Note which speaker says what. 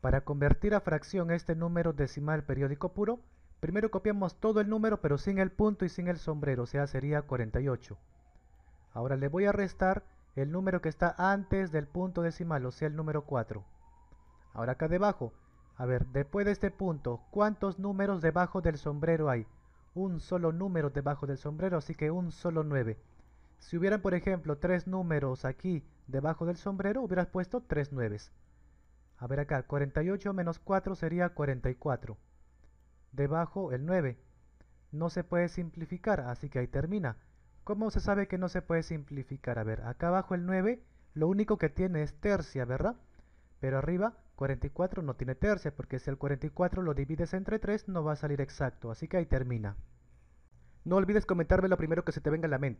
Speaker 1: Para convertir a fracción este número decimal periódico puro, primero copiamos todo el número pero sin el punto y sin el sombrero, o sea sería 48. Ahora le voy a restar el número que está antes del punto decimal, o sea el número 4. Ahora acá debajo, a ver, después de este punto, ¿cuántos números debajo del sombrero hay? Un solo número debajo del sombrero, así que un solo 9. Si hubieran, por ejemplo, tres números aquí debajo del sombrero, hubieras puesto tres nueves. A ver acá, 48 menos 4 sería 44. Debajo el 9. No se puede simplificar, así que ahí termina. ¿Cómo se sabe que no se puede simplificar? A ver, acá abajo el 9, lo único que tiene es tercia, ¿verdad? Pero arriba 44 no tiene tercia, porque si el 44 lo divides entre 3 no va a salir exacto, así que ahí termina. No olvides comentarme lo primero que se te venga a la mente.